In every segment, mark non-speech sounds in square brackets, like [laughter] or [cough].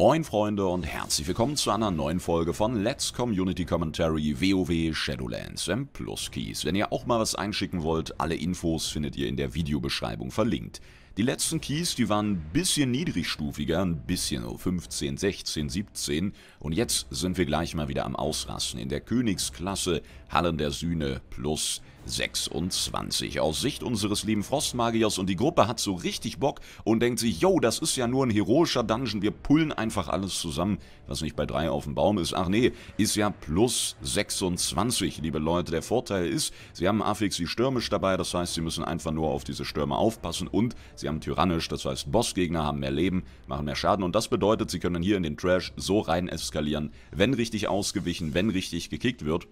Moin Freunde und herzlich willkommen zu einer neuen Folge von Let's Community Commentary WoW Shadowlands M Plus Keys. Wenn ihr auch mal was einschicken wollt, alle Infos findet ihr in der Videobeschreibung verlinkt. Die letzten Keys, die waren ein bisschen niedrigstufiger, ein bisschen oh, 15, 16, 17 und jetzt sind wir gleich mal wieder am Ausrasten in der Königsklasse Hallen der Sühne plus 26. Aus Sicht unseres lieben Frostmagiers und die Gruppe hat so richtig Bock und denkt sich, yo, das ist ja nur ein heroischer Dungeon, wir pullen einfach alles zusammen, was nicht bei 3 auf dem Baum ist. Ach nee, ist ja plus 26, liebe Leute. Der Vorteil ist, sie haben Affix die Stürmisch dabei, das heißt, sie müssen einfach nur auf diese Stürme aufpassen und sie haben tyrannisch, das heißt Bossgegner haben mehr Leben, machen mehr Schaden und das bedeutet, sie können hier in den Trash so rein eskalieren, wenn richtig ausgewichen, wenn richtig gekickt wird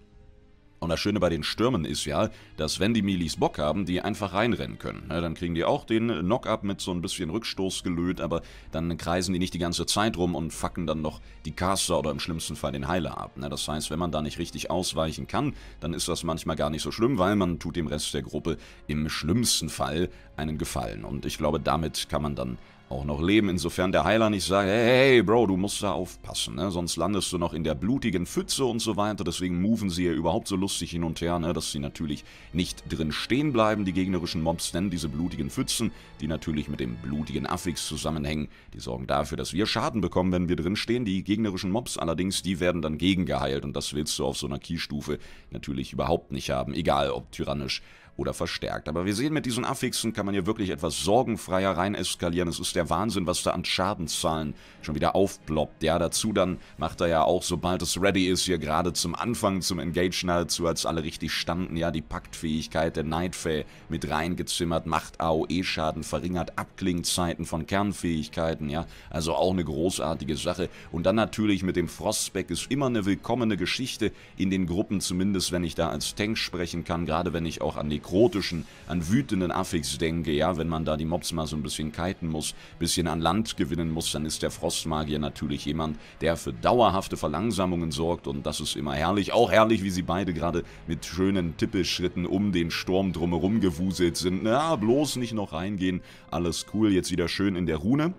und das Schöne bei den Stürmen ist ja, dass wenn die Milis Bock haben, die einfach reinrennen können. Ja, dann kriegen die auch den Knock-Up mit so ein bisschen Rückstoß gelöht, aber dann kreisen die nicht die ganze Zeit rum und fucken dann noch die Caster oder im schlimmsten Fall den Heiler ab. Ja, das heißt, wenn man da nicht richtig ausweichen kann, dann ist das manchmal gar nicht so schlimm, weil man tut dem Rest der Gruppe im schlimmsten Fall einen Gefallen. Und ich glaube, damit kann man dann auch noch leben, insofern der Heiler nicht sagt, hey, hey Bro, du musst da aufpassen, ne? sonst landest du noch in der blutigen Pfütze und so weiter, deswegen moven sie ja überhaupt so lustig hin und her, ne? dass sie natürlich nicht drin stehen bleiben, die gegnerischen Mobs, denn diese blutigen Pfützen, die natürlich mit dem blutigen Affix zusammenhängen, die sorgen dafür, dass wir Schaden bekommen, wenn wir drin stehen, die gegnerischen Mobs allerdings, die werden dann gegengeheilt und das willst du auf so einer Keystufe natürlich überhaupt nicht haben, egal ob tyrannisch oder verstärkt. Aber wir sehen, mit diesen Affixen kann man hier wirklich etwas sorgenfreier rein eskalieren. Es ist der Wahnsinn, was da an Schadenszahlen schon wieder aufploppt. Ja, dazu dann macht er ja auch, sobald es ready ist, hier gerade zum Anfang, zum Engage nahezu, als alle richtig standen, ja, die Paktfähigkeit der Nightfay mit reingezimmert, macht AOE-Schaden, verringert Abklingzeiten von Kernfähigkeiten, ja, also auch eine großartige Sache. Und dann natürlich mit dem Frostback ist immer eine willkommene Geschichte in den Gruppen, zumindest wenn ich da als Tank sprechen kann, gerade wenn ich auch an die nekrotischen, an wütenden Affix denke, ja, wenn man da die Mobs mal so ein bisschen kiten muss, bisschen an Land gewinnen muss, dann ist der Frostmagier natürlich jemand, der für dauerhafte Verlangsamungen sorgt und das ist immer herrlich. Auch herrlich, wie sie beide gerade mit schönen Tippelschritten um den Sturm drumherum gewuselt sind. Na, bloß nicht noch reingehen, alles cool, jetzt wieder schön in der Rune.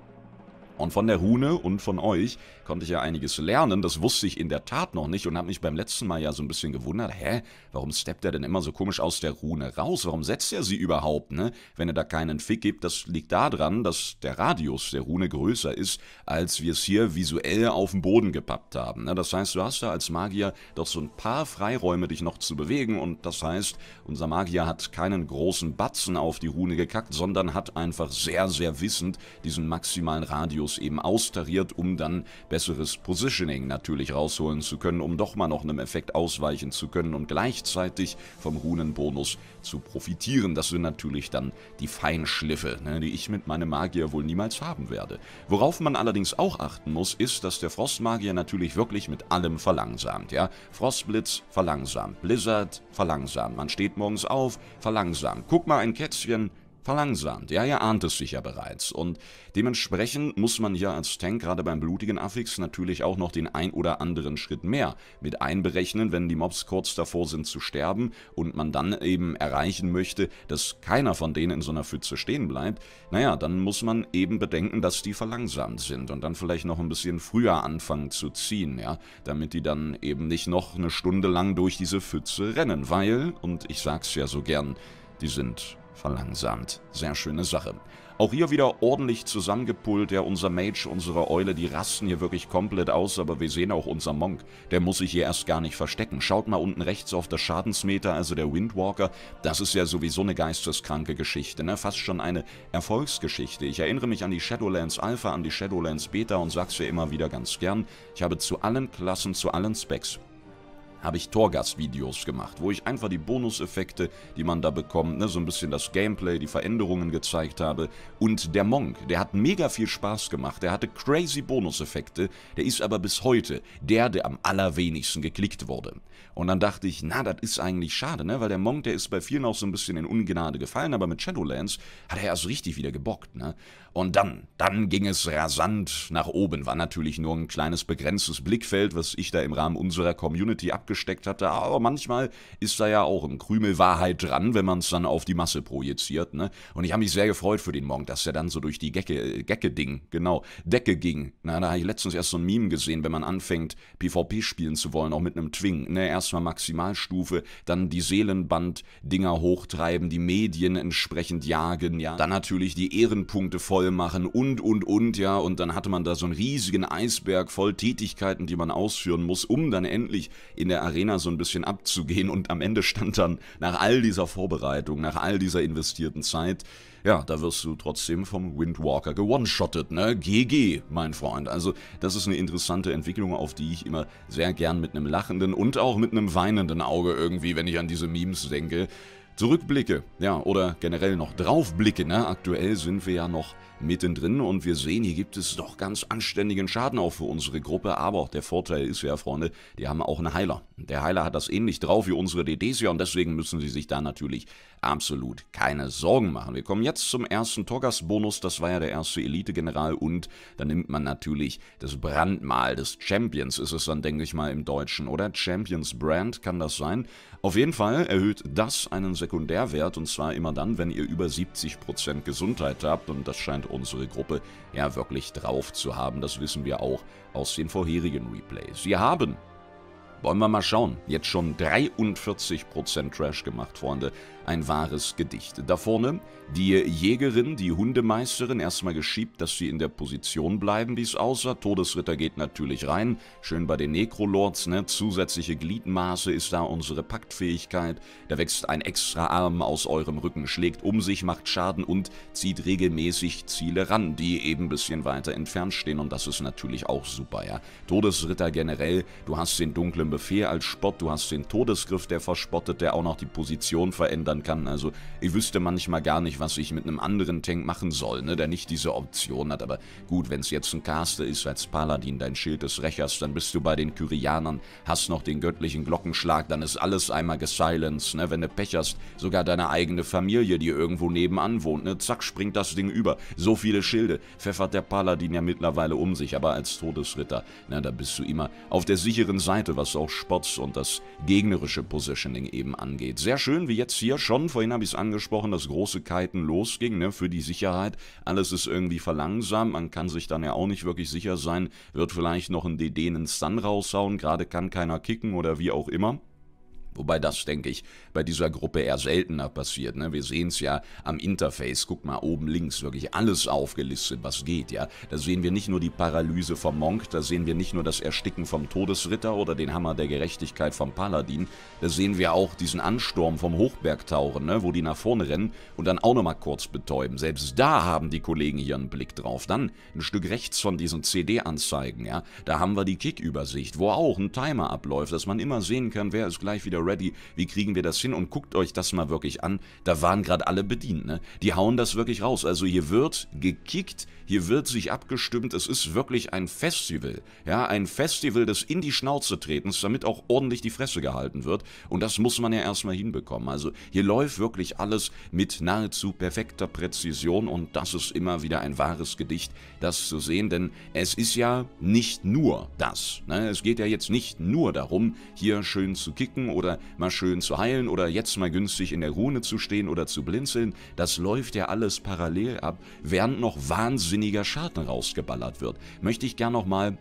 Und von der Rune und von euch konnte ich ja einiges lernen. Das wusste ich in der Tat noch nicht und habe mich beim letzten Mal ja so ein bisschen gewundert. Hä, warum steppt er denn immer so komisch aus der Rune raus? Warum setzt er sie überhaupt, ne? Wenn er da keinen Fick gibt, das liegt daran, dass der Radius der Rune größer ist, als wir es hier visuell auf den Boden gepappt haben. Ne? Das heißt, du hast da als Magier doch so ein paar Freiräume, dich noch zu bewegen. Und das heißt, unser Magier hat keinen großen Batzen auf die Rune gekackt, sondern hat einfach sehr, sehr wissend diesen maximalen Radius Modus eben austariert, um dann besseres Positioning natürlich rausholen zu können, um doch mal noch einem Effekt ausweichen zu können und gleichzeitig vom Runenbonus zu profitieren. Das sind natürlich dann die Feinschliffe, ne, die ich mit meinem Magier wohl niemals haben werde. Worauf man allerdings auch achten muss, ist, dass der Frostmagier natürlich wirklich mit allem verlangsamt. Ja? Frostblitz verlangsamt, Blizzard verlangsamt, man steht morgens auf, verlangsamt. Guck mal ein Kätzchen, verlangsamt. Ja, ihr ahnt es sicher bereits. Und dementsprechend muss man hier als Tank gerade beim blutigen Affix natürlich auch noch den ein oder anderen Schritt mehr mit einberechnen, wenn die Mobs kurz davor sind zu sterben und man dann eben erreichen möchte, dass keiner von denen in so einer Pfütze stehen bleibt. Naja, dann muss man eben bedenken, dass die verlangsamt sind und dann vielleicht noch ein bisschen früher anfangen zu ziehen, ja, damit die dann eben nicht noch eine Stunde lang durch diese Pfütze rennen, weil, und ich sag's ja so gern, die sind verlangsamt. Sehr schöne Sache. Auch hier wieder ordentlich zusammengepult, ja, unser Mage, unsere Eule, die rasten hier wirklich komplett aus, aber wir sehen auch unser Monk, der muss sich hier erst gar nicht verstecken. Schaut mal unten rechts auf das Schadensmeter, also der Windwalker, das ist ja sowieso eine geisteskranke Geschichte, ne? fast schon eine Erfolgsgeschichte. Ich erinnere mich an die Shadowlands Alpha, an die Shadowlands Beta und sag's ja immer wieder ganz gern, ich habe zu allen Klassen, zu allen Specs habe ich Torgas-Videos gemacht, wo ich einfach die Bonuseffekte, die man da bekommt, ne, so ein bisschen das Gameplay, die Veränderungen gezeigt habe. Und der Monk, der hat mega viel Spaß gemacht, der hatte crazy Bonuseffekte, der ist aber bis heute der, der am allerwenigsten geklickt wurde. Und dann dachte ich, na, das ist eigentlich schade, ne, weil der Monk, der ist bei vielen auch so ein bisschen in Ungnade gefallen, aber mit Shadowlands hat er erst richtig wieder gebockt, ne. Und dann, dann ging es rasant nach oben. War natürlich nur ein kleines begrenztes Blickfeld, was ich da im Rahmen unserer Community abgesteckt hatte. Aber manchmal ist da ja auch ein Krümel Wahrheit dran, wenn man es dann auf die Masse projiziert. Ne? Und ich habe mich sehr gefreut für den Morgen, dass er dann so durch die Gecke, äh, Gecke ding, genau, Decke ging. Na, da habe ich letztens erst so ein Meme gesehen, wenn man anfängt, PvP spielen zu wollen, auch mit einem Twing. Ne? Erstmal Maximalstufe, dann die Seelenband-Dinger hochtreiben, die Medien entsprechend jagen, ja. Dann natürlich die Ehrenpunkte voll voll machen und, und, und, ja. Und dann hatte man da so einen riesigen Eisberg voll Tätigkeiten, die man ausführen muss, um dann endlich in der Arena so ein bisschen abzugehen. Und am Ende stand dann nach all dieser Vorbereitung, nach all dieser investierten Zeit, ja, da wirst du trotzdem vom Windwalker gewonshottet, ne? GG, mein Freund. Also, das ist eine interessante Entwicklung, auf die ich immer sehr gern mit einem lachenden und auch mit einem weinenden Auge irgendwie, wenn ich an diese Memes denke, zurückblicke. Ja, oder generell noch draufblicke, ne? Aktuell sind wir ja noch mittendrin und wir sehen, hier gibt es doch ganz anständigen Schaden auch für unsere Gruppe, aber der Vorteil ist ja, Freunde, die haben auch einen Heiler. Der Heiler hat das ähnlich drauf wie unsere DDs ja und deswegen müssen sie sich da natürlich absolut keine Sorgen machen. Wir kommen jetzt zum ersten Togas-Bonus, das war ja der erste Elite-General und da nimmt man natürlich das Brandmal des Champions, ist es dann, denke ich mal, im Deutschen, oder? Champions Brand, kann das sein? Auf jeden Fall erhöht das einen Sekundärwert und zwar immer dann, wenn ihr über 70% Gesundheit habt und das scheint unsere Gruppe ja wirklich drauf zu haben. Das wissen wir auch aus den vorherigen Replays. Sie haben, wollen wir mal schauen, jetzt schon 43% Trash gemacht, Freunde ein wahres Gedicht. Da vorne die Jägerin, die Hundemeisterin, erstmal geschiebt, dass sie in der Position bleiben, wie es aussah. Todesritter geht natürlich rein, schön bei den Necrolords, ne? zusätzliche Gliedmaße ist da unsere Paktfähigkeit. Da wächst ein extra Arm aus eurem Rücken, schlägt um sich, macht Schaden und zieht regelmäßig Ziele ran, die eben ein bisschen weiter entfernt stehen und das ist natürlich auch super, ja. Todesritter generell, du hast den dunklen Befehl als Spott, du hast den Todesgriff, der verspottet, der auch noch die Position verändern ändern kann. Also ich wüsste manchmal gar nicht, was ich mit einem anderen Tank machen soll, ne, der nicht diese Option hat. Aber gut, wenn es jetzt ein Caster ist als Paladin, dein Schild des Rächers, dann bist du bei den Kyrianern, hast noch den göttlichen Glockenschlag, dann ist alles einmal gesilenced. Ne? Wenn du Pech hast, sogar deine eigene Familie, die irgendwo nebenan wohnt, ne? zack, springt das Ding über. So viele Schilde pfeffert der Paladin ja mittlerweile um sich, aber als Todesritter, ne, da bist du immer auf der sicheren Seite, was auch Spots und das gegnerische Positioning eben angeht. Sehr schön, wie jetzt hier, schon, vorhin habe ich es angesprochen, dass große Kiten losging, ne, für die Sicherheit. Alles ist irgendwie verlangsamt, man kann sich dann ja auch nicht wirklich sicher sein, wird vielleicht noch ein DD einen Stun raushauen, gerade kann keiner kicken oder wie auch immer. Wobei das, denke ich, bei dieser Gruppe eher seltener passiert. Ne? Wir sehen es ja am Interface, guck mal oben links, wirklich alles aufgelistet, was geht. ja. Da sehen wir nicht nur die Paralyse vom Monk, da sehen wir nicht nur das Ersticken vom Todesritter oder den Hammer der Gerechtigkeit vom Paladin, da sehen wir auch diesen Ansturm vom Hochbergtauchen, ne? wo die nach vorne rennen und dann auch nochmal kurz betäuben. Selbst da haben die Kollegen hier einen Blick drauf. Dann ein Stück rechts von diesen CD-Anzeigen, ja, da haben wir die Kick-Übersicht, wo auch ein Timer abläuft, dass man immer sehen kann, wer ist gleich wieder You're Ready, wie kriegen wir das hin und guckt euch das mal wirklich an, da waren gerade alle bedient, ne? Die hauen das wirklich raus, also hier wird gekickt, hier wird sich abgestimmt, es ist wirklich ein Festival, ja, ein Festival des in die Schnauze tretens, damit auch ordentlich die Fresse gehalten wird und das muss man ja erstmal hinbekommen, also hier läuft wirklich alles mit nahezu perfekter Präzision und das ist immer wieder ein wahres Gedicht, das zu sehen, denn es ist ja nicht nur das, ne? es geht ja jetzt nicht nur darum, hier schön zu kicken oder oder mal schön zu heilen oder jetzt mal günstig in der Rune zu stehen oder zu blinzeln, das läuft ja alles parallel ab, während noch wahnsinniger Schaden rausgeballert wird. Möchte ich gern nochmal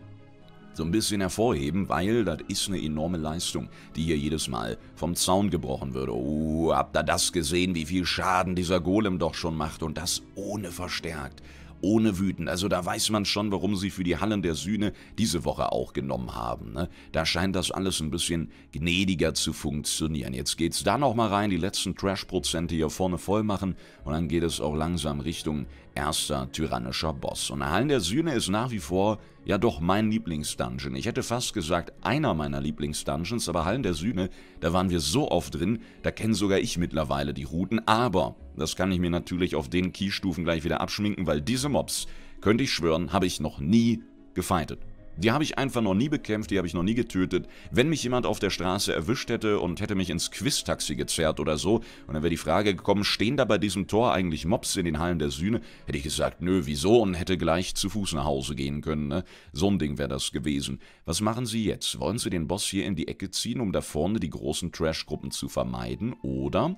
so ein bisschen hervorheben, weil das ist eine enorme Leistung, die hier jedes Mal vom Zaun gebrochen würde. Oh, habt ihr das gesehen, wie viel Schaden dieser Golem doch schon macht und das ohne verstärkt ohne wütend. Also da weiß man schon, warum sie für die Hallen der Sühne diese Woche auch genommen haben. Ne? Da scheint das alles ein bisschen gnädiger zu funktionieren. Jetzt geht's da nochmal rein, die letzten Trash-Prozente hier vorne voll machen und dann geht es auch langsam Richtung erster tyrannischer Boss. Und Hallen der Sühne ist nach wie vor ja doch mein Lieblingsdungeon. Ich hätte fast gesagt einer meiner Lieblingsdungeons, aber Hallen der Sühne, da waren wir so oft drin, da kenne sogar ich mittlerweile die Routen. Aber das kann ich mir natürlich auf den Keystufen gleich wieder abschminken, weil diese Mobs, könnte ich schwören, habe ich noch nie gefightet. Die habe ich einfach noch nie bekämpft, die habe ich noch nie getötet. Wenn mich jemand auf der Straße erwischt hätte und hätte mich ins Quiz-Taxi gezerrt oder so, und dann wäre die Frage gekommen, stehen da bei diesem Tor eigentlich Mobs in den Hallen der Sühne, hätte ich gesagt, nö, wieso, und hätte gleich zu Fuß nach Hause gehen können, ne? So ein Ding wäre das gewesen. Was machen Sie jetzt? Wollen Sie den Boss hier in die Ecke ziehen, um da vorne die großen Trash-Gruppen zu vermeiden, oder?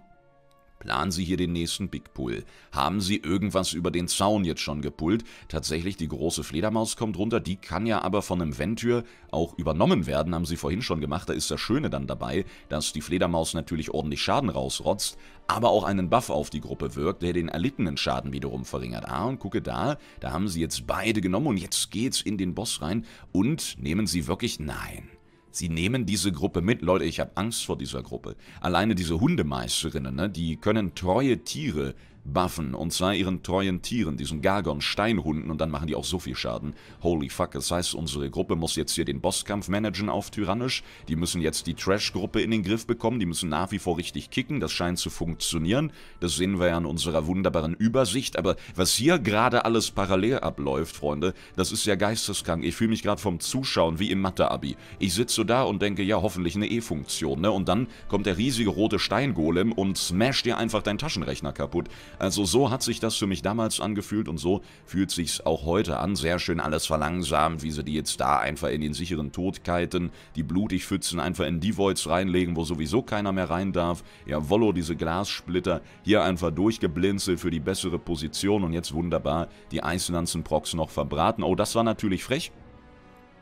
Planen Sie hier den nächsten Big Pull? Haben Sie irgendwas über den Zaun jetzt schon gepullt? Tatsächlich, die große Fledermaus kommt runter, die kann ja aber von einem Ventür auch übernommen werden, haben Sie vorhin schon gemacht. Da ist das Schöne dann dabei, dass die Fledermaus natürlich ordentlich Schaden rausrotzt, aber auch einen Buff auf die Gruppe wirkt, der den erlittenen Schaden wiederum verringert. Ah, und gucke da, da haben Sie jetzt beide genommen und jetzt geht's in den Boss rein und nehmen Sie wirklich... Nein, Sie nehmen diese Gruppe mit. Leute, ich habe Angst vor dieser Gruppe. Alleine diese Hundemeisterinnen, ne, die können treue Tiere Buffen. Und zwar ihren treuen Tieren, diesen Gargon-Steinhunden. Und dann machen die auch so viel Schaden. Holy fuck. Das heißt, unsere Gruppe muss jetzt hier den Bosskampf managen auf Tyrannisch. Die müssen jetzt die Trash-Gruppe in den Griff bekommen. Die müssen nach wie vor richtig kicken. Das scheint zu funktionieren. Das sehen wir ja an unserer wunderbaren Übersicht. Aber was hier gerade alles parallel abläuft, Freunde, das ist ja geisteskrank. Ich fühle mich gerade vom Zuschauen wie im Mathe-Abi. Ich sitze so da und denke, ja, hoffentlich eine E-Funktion, ne? Und dann kommt der riesige rote Steingolem und smasht dir einfach deinen Taschenrechner kaputt. Also so hat sich das für mich damals angefühlt und so fühlt sich's auch heute an. Sehr schön alles verlangsamt, wie sie die jetzt da einfach in den sicheren Tod kiten, die Blutigpfützen einfach in die Voids reinlegen, wo sowieso keiner mehr rein darf. Ja, Wollo, diese Glassplitter hier einfach durchgeblinzelt für die bessere Position und jetzt wunderbar die Eislanzenprox noch verbraten. Oh, das war natürlich frech.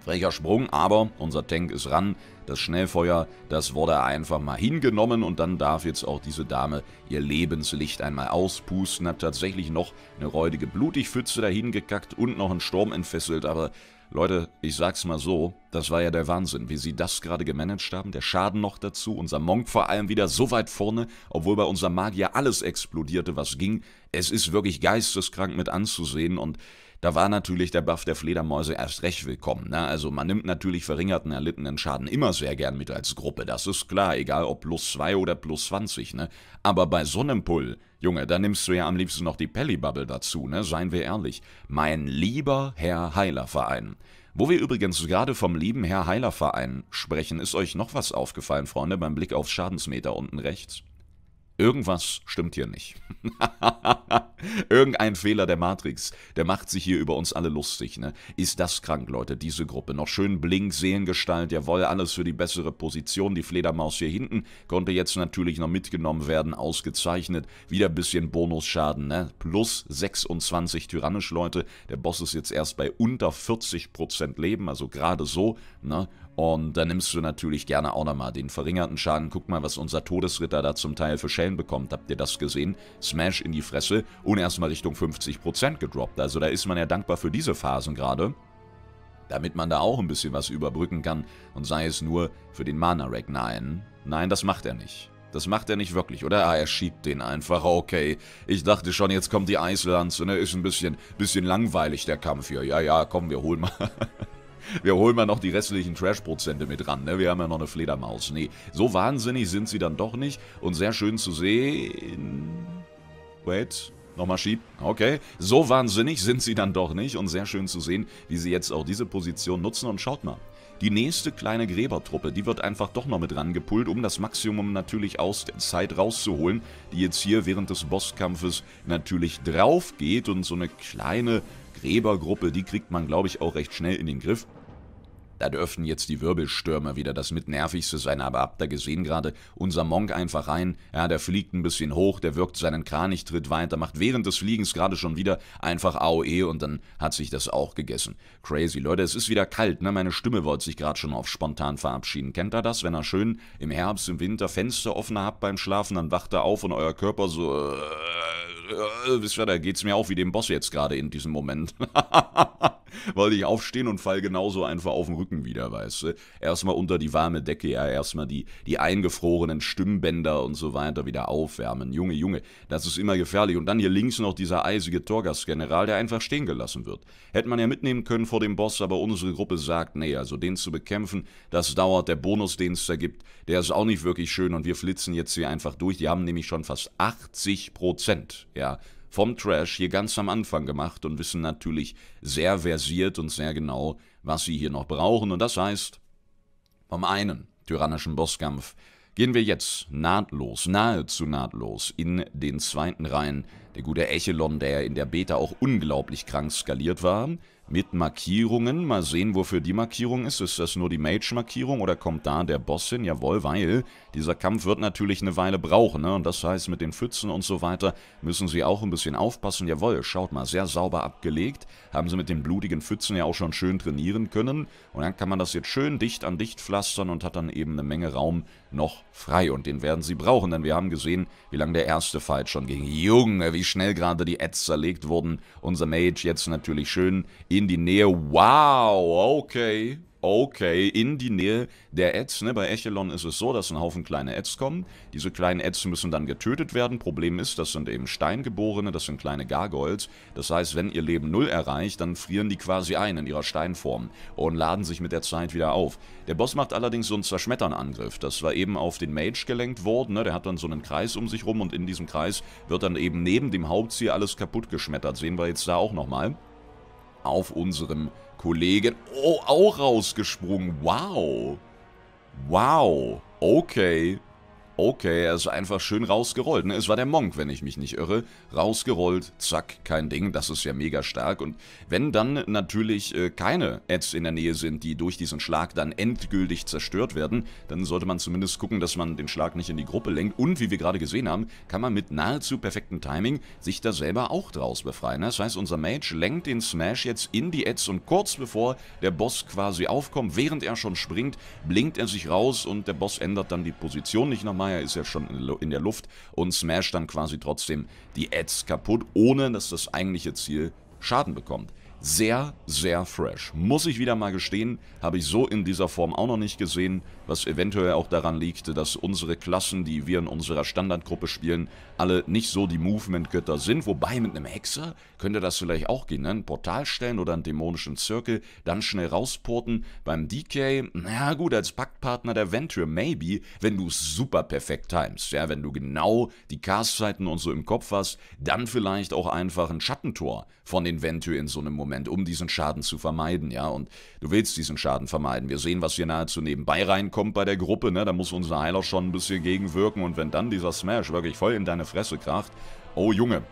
Frecher Sprung, aber unser Tank ist ran. Das Schnellfeuer, das wurde einfach mal hingenommen und dann darf jetzt auch diese Dame ihr Lebenslicht einmal auspusten. Hat tatsächlich noch eine räudige Blutigpfütze dahin gekackt und noch einen Sturm entfesselt, aber Leute, ich sag's mal so, das war ja der Wahnsinn, wie sie das gerade gemanagt haben. Der Schaden noch dazu, unser Monk vor allem wieder so weit vorne, obwohl bei unserem Magier alles explodierte, was ging. Es ist wirklich geisteskrank mit anzusehen und da war natürlich der Buff der Fledermäuse erst recht willkommen. Ne? Also man nimmt natürlich verringerten erlittenen Schaden immer sehr gern mit als Gruppe, das ist klar, egal ob plus 2 oder plus 20. Ne? Aber bei so einem Pull, Junge, da nimmst du ja am liebsten noch die Pellybubble dazu, ne? seien wir ehrlich. Mein lieber Herr Heilerverein. Wo wir übrigens gerade vom lieben Herr Heilerverein sprechen, ist euch noch was aufgefallen, Freunde, beim Blick aufs Schadensmeter unten rechts? irgendwas stimmt hier nicht. [laughs] Irgendein Fehler der Matrix, der macht sich hier über uns alle lustig. Ne? Ist das krank, Leute, diese Gruppe. Noch schön blink, Seelengestalt, jawohl, alles für die bessere Position. Die Fledermaus hier hinten konnte jetzt natürlich noch mitgenommen werden, ausgezeichnet. Wieder ein bisschen Bonusschaden, ne? plus 26 tyrannisch, Leute. Der Boss ist jetzt erst bei unter 40% Leben, also gerade so. Ne? Und da nimmst du natürlich gerne auch nochmal den verringerten Schaden. Guck mal, was unser Todesritter da zum Teil für Schellen bekommt. Habt ihr das gesehen? Smash in die Fresse und erstmal Richtung 50% gedroppt. Also da ist man ja dankbar für diese Phasen gerade. Damit man da auch ein bisschen was überbrücken kann und sei es nur für den Mana-Rack. Nein, nein, das macht er nicht. Das macht er nicht wirklich, oder? Ah, er schiebt den einfach. Okay, ich dachte schon, jetzt kommt die Eislanze, ne? Ist ein bisschen, bisschen langweilig, der Kampf hier. Ja, ja, komm, wir holen mal... [laughs] Wir holen mal noch die restlichen Trash-Prozente mit ran, ne? Wir haben ja noch eine Fledermaus. Nee, so wahnsinnig sind sie dann doch nicht. Und sehr schön zu sehen... Wait... Nochmal schieb. Okay. So wahnsinnig sind sie dann doch nicht und sehr schön zu sehen, wie sie jetzt auch diese Position nutzen. Und schaut mal, die nächste kleine Gräbertruppe, die wird einfach doch noch mit rangepult, um das Maximum natürlich aus der Zeit rauszuholen, die jetzt hier während des Bosskampfes natürlich drauf geht und so eine kleine Gräbergruppe, die kriegt man, glaube ich, auch recht schnell in den Griff. Da dürften jetzt die Wirbelstürmer wieder das mit nervigste sein, aber habt ihr gesehen gerade, unser Monk einfach rein, ja, der fliegt ein bisschen hoch, der wirkt seinen Kranich, tritt weiter, macht während des Fliegens gerade schon wieder einfach AOE und dann hat sich das auch gegessen. Crazy, Leute, es ist wieder kalt, ne, meine Stimme wollte sich gerade schon auf spontan verabschieden. Kennt ihr das, wenn ihr schön im Herbst, im Winter Fenster offen habt beim Schlafen, dann wacht ihr auf und euer Körper so... Äh, äh, wisst ihr, da geht's mir auch wie dem Boss jetzt gerade in diesem Moment. [laughs] Wollte ich aufstehen und fall genauso einfach auf den Rücken wieder, weißt du. Erstmal unter die warme Decke, ja, erstmal die, die eingefrorenen Stimmbänder und so weiter wieder aufwärmen. Junge, Junge, das ist immer gefährlich. Und dann hier links noch dieser eisige Torgas-General, der einfach stehen gelassen wird. Hätte man ja mitnehmen können vor dem Boss, aber unsere Gruppe sagt, nee, also den zu bekämpfen, das dauert. Der Bonus, den es da gibt, der ist auch nicht wirklich schön und wir flitzen jetzt hier einfach durch. Die haben nämlich schon fast 80 Prozent, ja ja, vom Trash hier ganz am Anfang gemacht und wissen natürlich sehr versiert und sehr genau, was sie hier noch brauchen. Und das heißt, vom einen tyrannischen Bosskampf gehen wir jetzt nahtlos, nahezu nahtlos in den zweiten Reihen. Der gute Echelon, der in der Beta auch unglaublich krank skaliert war, mit Markierungen. Mal sehen, wofür die Markierung ist. Ist das nur die Mage-Markierung oder kommt da der Boss hin? Jawohl, weil dieser Kampf wird natürlich eine Weile brauchen. Ne? Und das heißt, mit den Pfützen und so weiter müssen sie auch ein bisschen aufpassen. Jawohl, schaut mal, sehr sauber abgelegt. Haben sie mit den blutigen Pfützen ja auch schon schön trainieren können. Und dann kann man das jetzt schön dicht an dicht pflastern und hat dann eben eine Menge Raum noch frei und den werden sie brauchen, denn wir haben gesehen, wie lange der erste Fight schon ging. Junge, wie schnell gerade die Ads zerlegt wurden. Unser Mage jetzt natürlich schön in die Nähe. Wow, okay okay, in die Nähe der Ads. Ne? Bei Echelon ist es so, dass ein Haufen kleine Ads kommen. Diese kleinen Ads müssen dann getötet werden. Problem ist, das sind eben Steingeborene, das sind kleine Gargoyles. Das heißt, wenn ihr Leben Null erreicht, dann frieren die quasi ein in ihrer Steinform und laden sich mit der Zeit wieder auf. Der Boss macht allerdings so einen Zerschmetternangriff. Das war eben auf den Mage gelenkt worden. Ne? Der hat dann so einen Kreis um sich rum und in diesem Kreis wird dann eben neben dem Hauptziel alles kaputt geschmettert. Sehen wir jetzt da auch nochmal auf unserem Kollegen. Oh, auch rausgesprungen. Wow. Wow. Okay. Okay, er ist einfach schön rausgerollt. Ne? Es war der Monk, wenn ich mich nicht irre. Rausgerollt, zack, kein Ding. Das ist ja mega stark. Und wenn dann natürlich äh, keine Ads in der Nähe sind, die durch diesen Schlag dann endgültig zerstört werden, dann sollte man zumindest gucken, dass man den Schlag nicht in die Gruppe lenkt. Und wie wir gerade gesehen haben, kann man mit nahezu perfektem Timing sich da selber auch draus befreien. Ne? Das heißt, unser Mage lenkt den Smash jetzt in die Ads und kurz bevor der Boss quasi aufkommt, während er schon springt, blinkt er sich raus und der Boss ändert dann die Position nicht nochmal Fire ist ja schon in der Luft und smasht dann quasi trotzdem die Ads kaputt, ohne dass das eigentliche Ziel Schaden bekommt sehr, sehr fresh. Muss ich wieder mal gestehen, habe ich so in dieser Form auch noch nicht gesehen, was eventuell auch daran liegt, dass unsere Klassen, die wir in unserer Standardgruppe spielen, alle nicht so die Movement-Götter sind. Wobei mit einem Hexer könnte das vielleicht auch gehen, ne? ein Portal stellen oder einen dämonischen Zirkel, dann schnell rausporten. Beim DK, na gut, als Paktpartner der Venture maybe, wenn du es super perfekt timest, ja, wenn du genau die Castzeiten und so im Kopf hast, dann vielleicht auch einfach ein Schattentor von den Venture in so einem Moment Moment, um diesen Schaden zu vermeiden, ja. Und du willst diesen Schaden vermeiden. Wir sehen, was hier nahezu nebenbei reinkommt bei der Gruppe, ne. Da muss unser Heiler schon ein bisschen gegenwirken. Und wenn dann dieser Smash wirklich voll in deine Fresse kracht, oh Junge,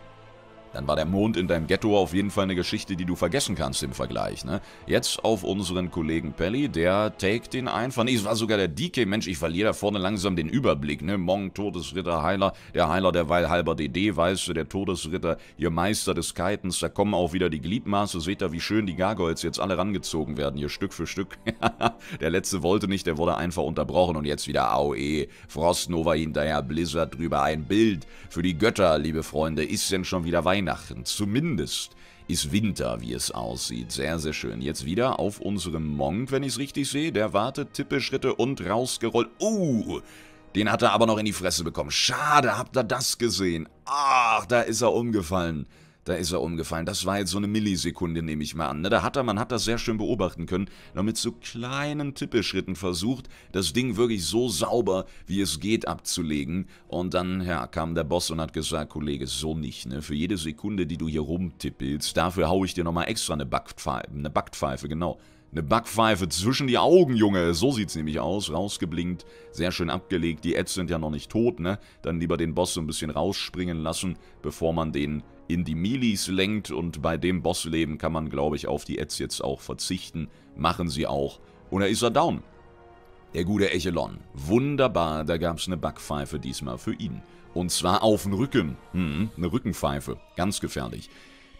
dann war der Mond in deinem Ghetto auf jeden Fall eine Geschichte, die du vergessen kannst im Vergleich. Ne? Jetzt auf unseren Kollegen Pelli, der take den einfach. Nee, es war sogar der DK, Mensch, ich verliere da vorne langsam den Überblick. Ne? Mong, Todesritter, Heiler, der Heiler derweil halber DD, weißt du, der Todesritter, ihr Meister des Kitens, da kommen auch wieder die Gliedmaße. Seht ihr, wie schön die Gargoyles jetzt alle rangezogen werden, hier Stück für Stück. [laughs] der letzte wollte nicht, der wurde einfach unterbrochen und jetzt wieder Aue, Frostnova hinterher, Blizzard drüber, ein Bild für die Götter, liebe Freunde. Ist denn schon wieder Weihnachten? Weihnachten. Zumindest ist Winter, wie es aussieht. Sehr, sehr schön. Jetzt wieder auf unserem Monk, wenn ich es richtig sehe. Der wartet, Tippelschritte und rausgerollt. Uh, den hat er aber noch in die Fresse bekommen. Schade, habt ihr das gesehen? Ach, da ist er umgefallen. Da ist er umgefallen. Das war jetzt so eine Millisekunde, nehme ich mal an. Ne? Da hat er, man hat das sehr schön beobachten können, noch mit so kleinen Tippelschritten versucht, das Ding wirklich so sauber, wie es geht, abzulegen. Und dann, ja, kam der Boss und hat gesagt, Kollege, so nicht, ne? Für jede Sekunde, die du hier rumtippelst, dafür haue ich dir nochmal extra eine Backpfeife, eine Backpfeife, genau. Eine Backpfeife zwischen die Augen, Junge. So sieht's nämlich aus. Rausgeblinkt, sehr schön abgelegt. Die Ads sind ja noch nicht tot, ne? Dann lieber den Boss so ein bisschen rausspringen lassen, bevor man den in die Milis lenkt und bei dem Bossleben kann man, glaube ich, auf die Ads jetzt auch verzichten. Machen sie auch. Und er ist er down. Der gute Echelon. Wunderbar, da gab's eine Backpfeife diesmal für ihn. Und zwar auf den Rücken. Hm, eine Rückenpfeife. Ganz gefährlich.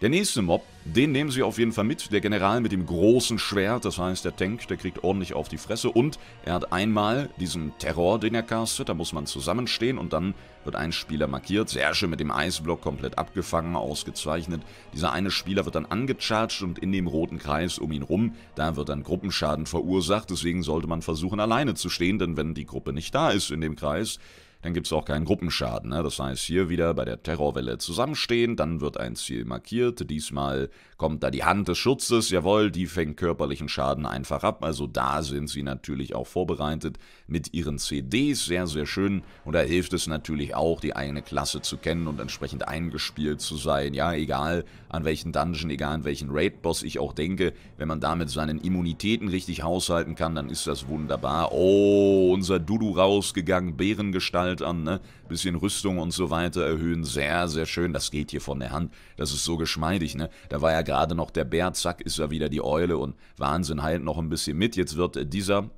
Der nächste Mob, den nehmen sie auf jeden Fall mit. Der General mit dem großen Schwert, das heißt der Tank, der kriegt ordentlich auf die Fresse. Und er hat einmal diesen Terror, den er castet. Da muss man zusammenstehen und dann wird ein Spieler markiert. Sehr schön mit dem Eisblock komplett abgefangen, ausgezeichnet. Dieser eine Spieler wird dann angecharged und in dem roten Kreis um ihn rum, da wird dann Gruppenschaden verursacht. Deswegen sollte man versuchen, alleine zu stehen, denn wenn die Gruppe nicht da ist in dem Kreis, dann gibt es auch keinen Gruppenschaden. Ne? Das heißt, hier wieder bei der Terrorwelle zusammenstehen, dann wird ein Ziel markiert. Diesmal kommt da die Hand des Schutzes, jawohl, die fängt körperlichen Schaden einfach ab. Also da sind sie natürlich auch vorbereitet mit ihren CDs, sehr, sehr schön. Und da hilft es natürlich auch, die eigene Klasse zu kennen und entsprechend eingespielt zu sein. Ja, egal an welchen Dungeon, egal an welchen Raid-Boss ich auch denke, wenn man damit seinen Immunitäten richtig haushalten kann, dann ist das wunderbar. Oh, unser Dudu rausgegangen, Bärengestalt halt an, ne? Bisschen Rüstung und so weiter erhöhen, sehr, sehr schön, das geht hier von der Hand, das ist so geschmeidig, ne? Da war ja gerade noch der Bär, zack, ist er wieder die Eule und Wahnsinn, halt noch ein bisschen mit, jetzt wird äh, dieser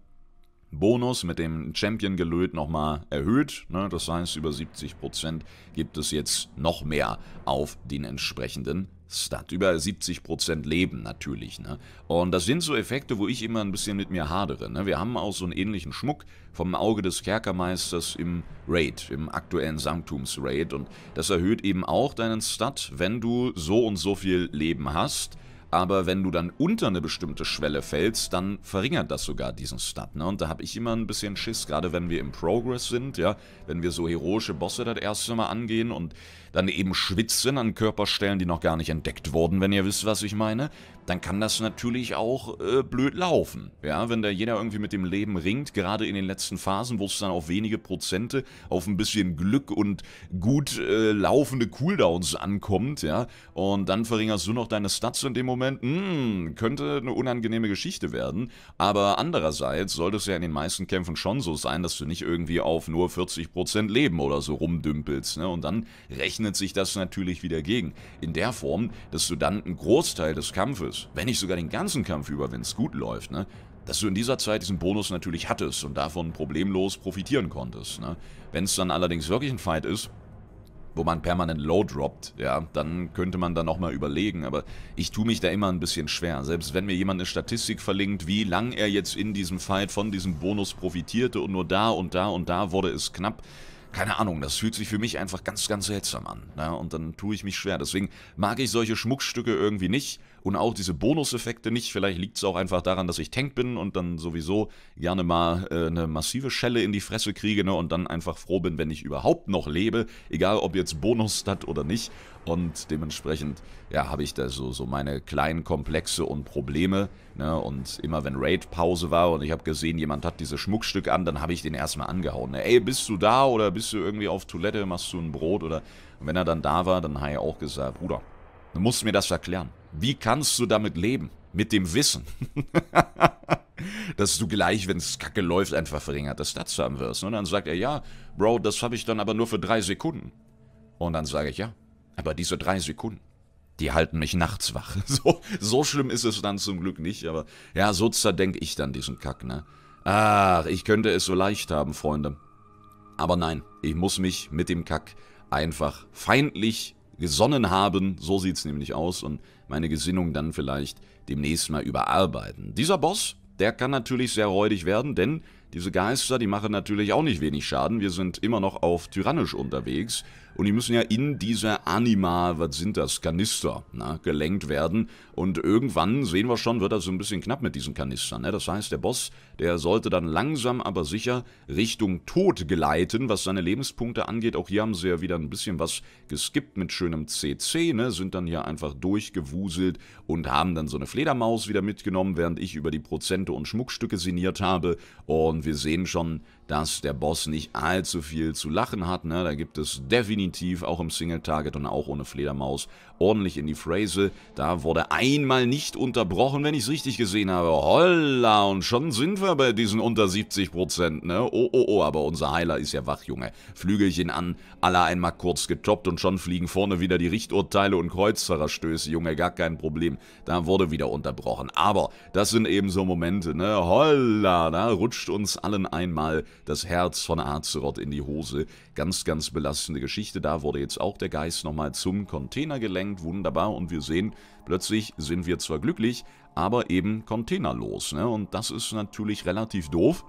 Bonus mit dem Champion gelöt nochmal erhöht. Ne? Das heißt, über 70% gibt es jetzt noch mehr auf den entsprechenden Stadt. Über 70 Prozent leben natürlich. Ne? Und das sind so Effekte, wo ich immer ein bisschen mit mir hadere. Ne? Wir haben auch so einen ähnlichen Schmuck vom Auge des Kerkermeisters im Raid, im aktuellen Sanktums-Raid. Und das erhöht eben auch deinen Stat, wenn du so und so viel Leben hast. Aber wenn du dann unter eine bestimmte Schwelle fällst, dann verringert das sogar diesen Stat. Ne? Und da habe ich immer ein bisschen Schiss, gerade wenn wir im Progress sind, ja, wenn wir so heroische Bosse das erste Mal angehen und dann eben schwitzen an Körperstellen, die noch gar nicht entdeckt wurden, wenn ihr wisst, was ich meine, dann kann das natürlich auch äh, blöd laufen. Ja, wenn da jeder irgendwie mit dem Leben ringt, gerade in den letzten Phasen, wo es dann auf wenige Prozente, auf ein bisschen Glück und gut äh, laufende Cooldowns ankommt, ja, und dann verringerst du noch deine Stats in dem Moment, mh, hm, könnte eine unangenehme Geschichte werden. Aber andererseits sollte es ja in den meisten Kämpfen schon so sein, dass du nicht irgendwie auf nur 40% Leben oder so rumdümpelst, ne, und dann rechnen rechnet sich das natürlich wieder gegen. In der Form, dass du dann einen Großteil des Kampfes, wenn nicht sogar den ganzen Kampf über, wenn es gut läuft, ne, dass du in dieser Zeit diesen Bonus natürlich hattest und davon problemlos profitieren konntest. Ne? Wenn es dann allerdings wirklich ein Fight ist, wo man permanent low droppt, ja, dann könnte man da nochmal überlegen, aber ich tue mich da immer ein bisschen schwer. Selbst wenn mir jemand eine Statistik verlinkt, wie lang er jetzt in diesem Fight von diesem Bonus profitierte und nur da und da und da wurde es knapp, keine Ahnung, das fühlt sich für mich einfach ganz, ganz seltsam an. Ne? Und dann tue ich mich schwer. Deswegen mag ich solche Schmuckstücke irgendwie nicht und auch diese Bonuseffekte nicht. Vielleicht liegt es auch einfach daran, dass ich Tank bin und dann sowieso gerne mal äh, eine massive Schelle in die Fresse kriege ne, und dann einfach froh bin, wenn ich überhaupt noch lebe, egal ob jetzt Bonus statt oder nicht. Und dementsprechend ja, habe ich da so, so meine kleinen Komplexe und Probleme. Ne? Und immer wenn Raid-Pause war und ich habe gesehen, jemand hat dieses Schmuckstück an, dann habe ich den erstmal angehauen. Ne? Ey, bist du da oder bist du irgendwie auf Toilette, machst du ein Brot oder... Und wenn er dann da war, dann habe ich auch gesagt, Bruder, du musst mir das erklären. Wie kannst du damit leben? Mit dem Wissen. [laughs] dass du gleich, wenn es kacke läuft, einfach verringertes Stats haben wirst. Und dann sagt er, ja, Bro, das habe ich dann aber nur für drei Sekunden. Und dann sage ich, ja, aber diese drei Sekunden, die halten mich nachts wach. [laughs] So, so schlimm ist es dann zum Glück nicht, aber ja, so zerdenke ich dann diesen Kack, ne? Ach, ich könnte es so leicht haben, Freunde. Aber nein, ich muss mich mit dem Kack einfach feindlich gesonnen haben. So sieht's nämlich aus. Und meine Gesinnung dann vielleicht demnächst mal überarbeiten. Dieser Boss, der kann natürlich sehr räudig werden, denn diese Geister, die machen natürlich auch nicht wenig Schaden. Wir sind immer noch auf Tyrannisch unterwegs. Und die müssen ja in diese Anima, was sind das, Kanister, na, gelenkt werden. Und irgendwann, sehen wir schon, wird das so ein bisschen knapp mit diesen Kanistern. Ne? Das heißt, der Boss, der sollte dann langsam, aber sicher Richtung Tod geleiten, was seine Lebenspunkte angeht. Auch hier haben sie ja wieder ein bisschen was geskippt mit schönem CC, ne? sind dann hier einfach durchgewuselt und haben dann so eine Fledermaus wieder mitgenommen, während ich über die Prozente und Schmuckstücke sinniert habe. Und wir sehen schon dass der Boss nicht allzu viel zu lachen hat. Ne? Da gibt es definitiv auch im Single-Target und auch ohne Fledermaus ordentlich in die Phrase. Da wurde einmal nicht unterbrochen, wenn ich es richtig gesehen habe. Holla, und schon sind wir bei diesen unter 70 Prozent. Ne? Oh, oh, oh, aber unser Heiler ist ja wach, Junge. Flügelchen an, alle einmal kurz getoppt und schon fliegen vorne wieder die Richturteile und Kreuzererstöße. Junge, gar kein Problem. Da wurde wieder unterbrochen. Aber das sind eben so Momente. Ne? Holla, da rutscht uns allen einmal das Herz von Azeroth in die Hose. Ganz, ganz belastende Geschichte. Da wurde jetzt auch der Geist nochmal zum Container gelenkt. Wunderbar. Und wir sehen, plötzlich sind wir zwar glücklich, aber eben containerlos. Ne? Und das ist natürlich relativ doof.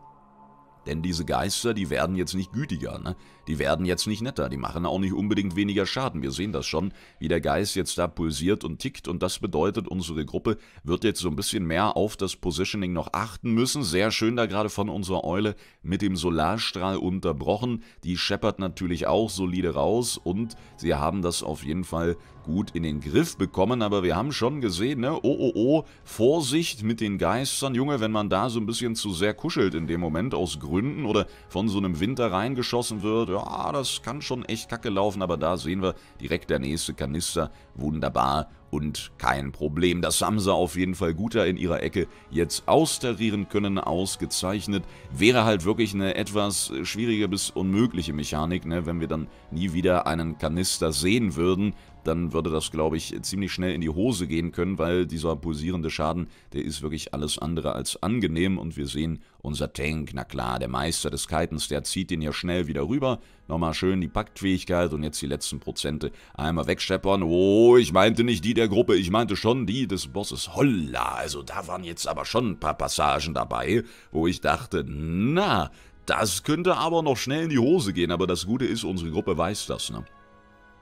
Denn diese Geister, die werden jetzt nicht gütiger, ne? die werden jetzt nicht netter, die machen auch nicht unbedingt weniger Schaden. Wir sehen das schon, wie der Geist jetzt da pulsiert und tickt und das bedeutet, unsere Gruppe wird jetzt so ein bisschen mehr auf das Positioning noch achten müssen. Sehr schön da gerade von unserer Eule mit dem Solarstrahl unterbrochen. Die scheppert natürlich auch solide raus und sie haben das auf jeden Fall gut in den Griff bekommen, aber wir haben schon gesehen, ne? Oh, oh, oh, Vorsicht mit den Geistern. Junge, wenn man da so ein bisschen zu sehr kuschelt in dem Moment aus Gründen oder von so einem Winter reingeschossen wird, ja, das kann schon echt kacke laufen, aber da sehen wir direkt der nächste Kanister. Wunderbar und kein Problem. Das haben sie auf jeden Fall guter in ihrer Ecke jetzt austarieren können, ausgezeichnet. Wäre halt wirklich eine etwas schwierige bis unmögliche Mechanik, ne? wenn wir dann nie wieder einen Kanister sehen würden, dann würde das, glaube ich, ziemlich schnell in die Hose gehen können, weil dieser pulsierende Schaden, der ist wirklich alles andere als angenehm und wir sehen unser Tank, na klar, der Meister des Kitens, der zieht den hier schnell wieder rüber. Nochmal schön die Paktfähigkeit und jetzt die letzten Prozente. Einmal wegscheppern. Oh, ich meinte nicht die der Gruppe, ich meinte schon die des Bosses. Holla, also da waren jetzt aber schon ein paar Passagen dabei, wo ich dachte, na, das könnte aber noch schnell in die Hose gehen. Aber das Gute ist, unsere Gruppe weiß das, ne?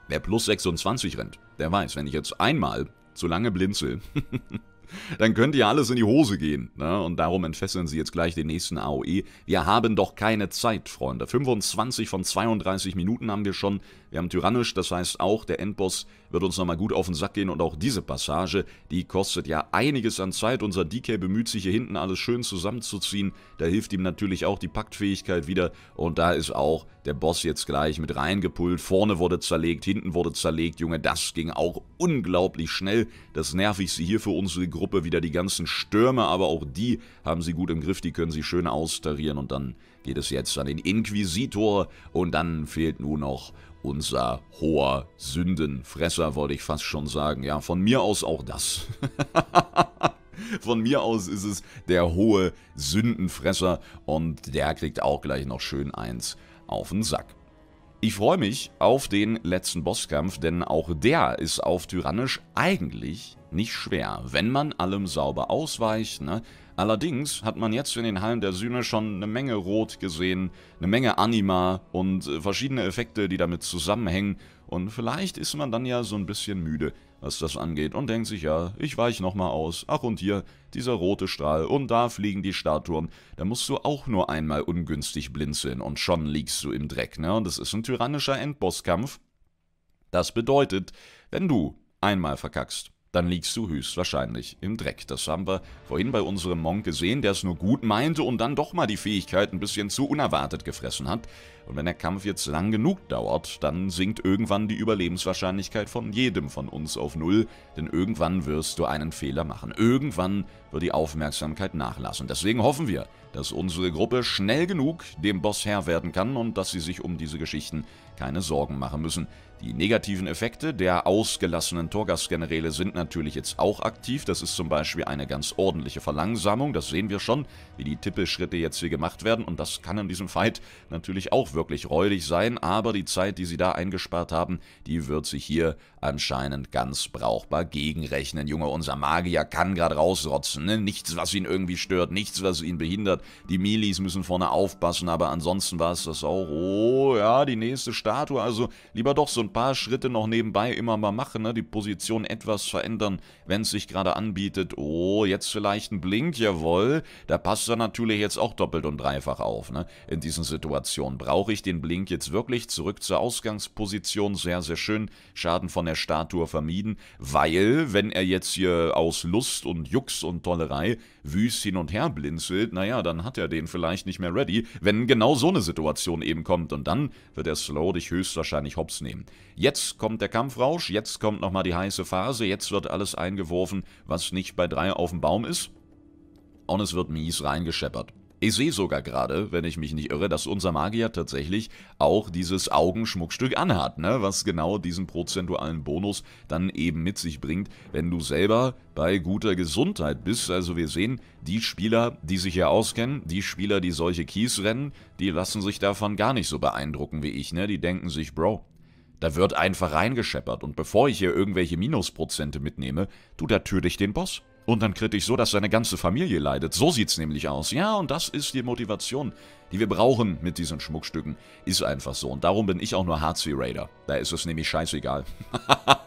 Wer plus 26 rennt, der weiß, wenn ich jetzt einmal zu lange blinzel, [laughs] dann könnte ja alles in die Hose gehen. Ne? Und darum entfesseln sie jetzt gleich den nächsten AOE. Wir haben doch keine Zeit, Freunde. 25 von 32 Minuten haben wir schon. Wir haben Tyrannisch, das heißt auch der Endboss wird uns nochmal gut auf den Sack gehen und auch diese Passage, die kostet ja einiges an Zeit. Unser DK bemüht sich hier hinten alles schön zusammenzuziehen. Da hilft ihm natürlich auch die Paktfähigkeit wieder und da ist auch der Boss jetzt gleich mit reingepult. Vorne wurde zerlegt, hinten wurde zerlegt. Junge, das ging auch unglaublich schnell. Das Nervigste hier für unsere Gruppe wieder die ganzen Stürme, aber auch die haben sie gut im Griff. Die können sie schön austarieren und dann geht es jetzt an den Inquisitor und dann fehlt nur noch unser hoher Sündenfresser, wollte ich fast schon sagen. Ja, von mir aus auch das. [laughs] von mir aus ist es der hohe Sündenfresser und der kriegt auch gleich noch schön eins auf den Sack. Ich freue mich auf den letzten Bosskampf, denn auch der ist auf Tyrannisch eigentlich nicht schwer, wenn man allem sauber ausweicht, ne? Allerdings hat man jetzt in den Hallen der Sühne schon eine Menge Rot gesehen, eine Menge Anima und äh, verschiedene Effekte, die damit zusammenhängen und vielleicht ist man dann ja so ein bisschen müde, was das angeht und denkt sich, ja, ich weiche nochmal aus, ach und hier, dieser rote Strahl und da fliegen die Statuen, da musst du auch nur einmal ungünstig blinzeln und schon liegst du im Dreck, ne, und das ist ein tyrannischer Endbosskampf. Das bedeutet, wenn du einmal verkackst, dann liegst du höchstwahrscheinlich im Dreck. Das haben wir vorhin bei unserem Monk gesehen, der es nur gut meinte und dann doch mal die Fähigkeit ein bisschen zu unerwartet gefressen hat. Und wenn der Kampf jetzt lang genug dauert, dann sinkt irgendwann die Überlebenswahrscheinlichkeit von jedem von uns auf Null, denn irgendwann wirst du einen Fehler machen. Irgendwann wird die Aufmerksamkeit nachlassen. Deswegen hoffen wir, dass unsere Gruppe schnell genug dem Boss Herr werden kann und dass sie sich um diese Geschichten keine Sorgen machen müssen. Die negativen Effekte der ausgelassenen Torgas-Generäle sind natürlich jetzt auch aktiv. Das ist zum Beispiel eine ganz ordentliche Verlangsamung. Das sehen wir schon, wie die Tippelschritte jetzt hier gemacht werden. Und das kann in diesem Fight natürlich auch wirklich räudig sein. Aber die Zeit, die sie da eingespart haben, die wird sich hier anscheinend ganz brauchbar gegenrechnen. Junge, unser Magier kann gerade rausrotzen. Ne? Nichts, was ihn irgendwie stört. Nichts, was ihn behindert. Die Milis müssen vorne aufpassen. Aber ansonsten war es das auch. Oh, ja, die nächste Statue. Also lieber doch so ein paar Schritte noch nebenbei immer mal machen, ne? die Position etwas verändern, wenn es sich gerade anbietet. Oh, jetzt vielleicht ein Blink, jawohl. Da passt er natürlich jetzt auch doppelt und dreifach auf. Ne? In diesen Situationen brauche ich den Blink jetzt wirklich zurück zur Ausgangsposition. Sehr, sehr schön. Schaden von der Statue vermieden, weil, wenn er jetzt hier aus Lust und Jux und Tollerei wüst hin und her blinzelt, naja, dann hat er den vielleicht nicht mehr ready, wenn genau so eine Situation eben kommt. Und dann wird er Slow dich höchstwahrscheinlich hops nehmen. Jetzt kommt der Kampfrausch, jetzt kommt nochmal die heiße Phase, jetzt wird alles eingeworfen, was nicht bei drei auf dem Baum ist. Und es wird mies reingescheppert. Ich sehe sogar gerade, wenn ich mich nicht irre, dass unser Magier tatsächlich auch dieses Augenschmuckstück anhat, ne? was genau diesen prozentualen Bonus dann eben mit sich bringt, wenn du selber bei guter Gesundheit bist. Also wir sehen, die Spieler, die sich hier auskennen, die Spieler, die solche Keys rennen, die lassen sich davon gar nicht so beeindrucken wie ich. Ne? Die denken sich, Bro, da wird einfach reingescheppert und bevor ich hier irgendwelche Minusprozente mitnehme, du, da tür dich den Boss. Und dann kritisch so, dass seine ganze Familie leidet. So sieht's nämlich aus. Ja, und das ist die Motivation, die wir brauchen mit diesen Schmuckstücken. Ist einfach so. Und darum bin ich auch nur HC Raider. Da ist es nämlich scheißegal. [laughs]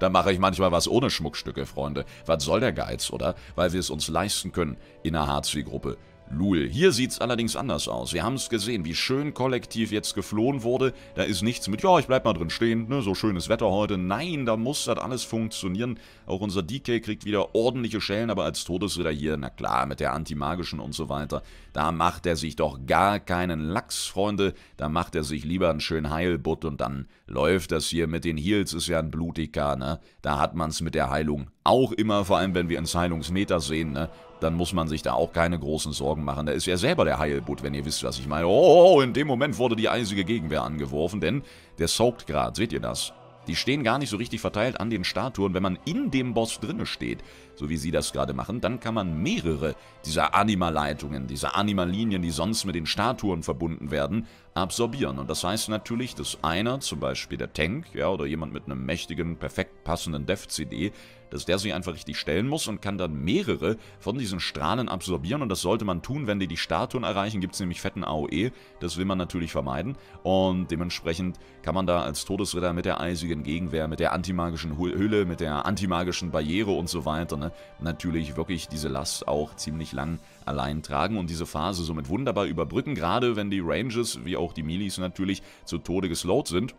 da mache ich manchmal was ohne Schmuckstücke, Freunde. Was soll der Geiz, oder? Weil wir es uns leisten können in der HC-Gruppe. Lul. Hier sieht's allerdings anders aus. Wir haben es gesehen, wie schön kollektiv jetzt geflohen wurde. Da ist nichts mit, ja, ich bleib mal drin stehen, ne, so schönes Wetter heute. Nein, da muss das alles funktionieren. Auch unser DK kriegt wieder ordentliche Schellen, aber als Todesritter hier, na klar, mit der Antimagischen und so weiter, da macht er sich doch gar keinen Lachs, Freunde. Da macht er sich lieber einen schönen Heilbutt und dann läuft das hier mit den Heals, ist ja ein Blutiker, ne. Da hat man's mit der Heilung auch immer, vor allem wenn wir ins Heilungsmeter sehen, ne? dann muss man sich da auch keine großen Sorgen machen. Da ist ja selber der Heilbutt, wenn ihr wisst, was ich meine. Oh, oh, oh in dem Moment wurde die eisige Gegenwehr angeworfen, denn der soakt gerade, seht ihr das? Die stehen gar nicht so richtig verteilt an den Statuen. Wenn man in dem Boss drinne steht, so wie Sie das gerade machen, dann kann man mehrere dieser Anima-Leitungen, dieser Anima-Linien, die sonst mit den Statuen verbunden werden, absorbieren. Und das heißt natürlich, dass einer, zum Beispiel der Tank, ja, oder jemand mit einem mächtigen, perfekt passenden Dev-CD, dass der sich einfach richtig stellen muss und kann dann mehrere von diesen Strahlen absorbieren. Und das sollte man tun, wenn die die Statuen erreichen, gibt es nämlich fetten AOE. Das will man natürlich vermeiden. Und dementsprechend kann man da als Todesritter mit der eisigen Gegenwehr, mit der antimagischen Hülle, mit der antimagischen Barriere und so weiter, ne, natürlich wirklich diese Last auch ziemlich lang allein tragen und diese Phase somit wunderbar überbrücken, gerade wenn die Ranges wie auch die Milis natürlich zu Tode geslowt sind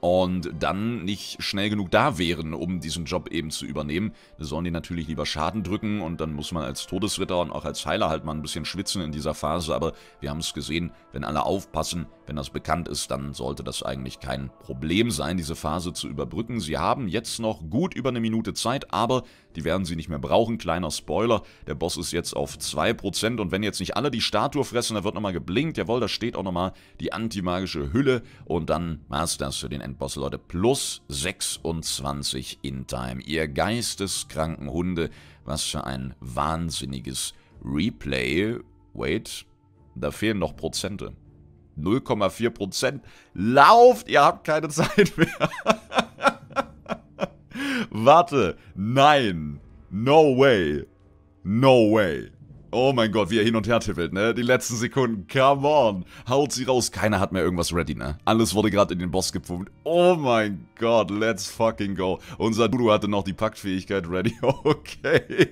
und dann nicht schnell genug da wären, um diesen Job eben zu übernehmen. Da sollen die natürlich lieber Schaden drücken und dann muss man als Todesritter und auch als Heiler halt mal ein bisschen schwitzen in dieser Phase, aber wir haben es gesehen, wenn alle aufpassen, wenn das bekannt ist, dann sollte das eigentlich kein Problem sein, diese Phase zu überbrücken. Sie haben jetzt noch gut über eine Minute Zeit, aber die werden sie nicht mehr brauchen. Kleiner Spoiler, der Boss ist jetzt auf 2% und wenn jetzt nicht alle die Statue fressen, da wird nochmal geblinkt. Jawohl, da steht auch nochmal die antimagische Hülle und dann war es das für den Endboss, Leute. Plus 26 in Time. Ihr geisteskranken Hunde, was für ein wahnsinniges Replay. Wait, da fehlen noch Prozente. 0,4 Lauft, ihr habt keine Zeit mehr. [laughs] Warte. Nein. No way. No way. Oh mein Gott, wie er hin und her tippelt, ne? Die letzten Sekunden. Come on. Haut sie raus. Keiner hat mehr irgendwas ready, ne? Alles wurde gerade in den Boss gepumpt. Oh mein Gott, let's fucking go. Unser Dudu hatte noch die Paktfähigkeit ready. [laughs] Okay.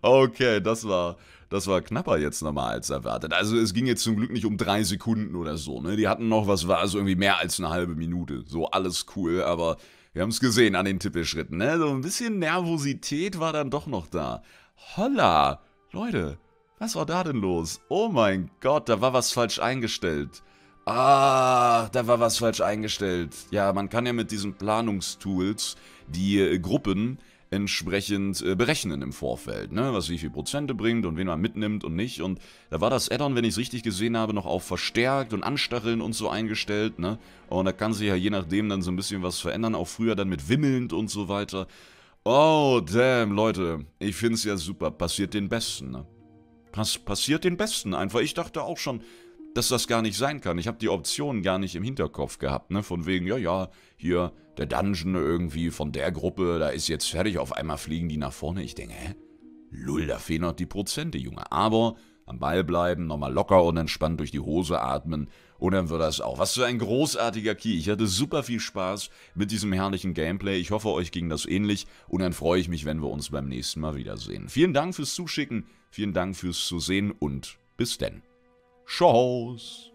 Okay, das war, das war knapper jetzt nochmal als erwartet. Also es ging jetzt zum Glück nicht um drei Sekunden oder so, ne? Die hatten noch, was war also irgendwie mehr als eine halbe Minute. So, alles cool, aber wir haben es gesehen an den Tippelschritten, ne? So ein bisschen Nervosität war dann doch noch da. Holla! Leute, was war da denn los? Oh mein Gott, da war was falsch eingestellt. Ah, da war was falsch eingestellt. Ja, man kann ja mit diesen Planungstools die äh, Gruppen entsprechend äh, berechnen im Vorfeld, ne? was wie viel Prozente bringt und wen man mitnimmt und nicht. Und da war das Addon, wenn ich es richtig gesehen habe, noch auf verstärkt und anstacheln und so eingestellt. Ne? Und da kann sich ja je nachdem dann so ein bisschen was verändern, auch früher dann mit wimmelnd und so weiter. Oh, damn, Leute, ich find's ja super. Passiert den Besten, ne? Pass passiert den Besten einfach. Ich dachte auch schon, dass das gar nicht sein kann. Ich habe die Optionen gar nicht im Hinterkopf gehabt, ne? Von wegen, ja, ja, hier der Dungeon irgendwie von der Gruppe, da ist jetzt fertig, auf einmal fliegen die nach vorne. Ich denke, hä? Lull, da fehlen noch die Prozente, Junge. Aber am Ball bleiben, nochmal locker und entspannt durch die Hose atmen und dann wird das auch. Was für ein großartiger Key. Ich hatte super viel Spaß mit diesem herrlichen Gameplay. Ich hoffe, euch ging das ähnlich und dann freue ich mich, wenn wir uns beim nächsten Mal wiedersehen. Vielen Dank fürs Zuschicken, vielen Dank fürs Zusehen und bis denn. shows.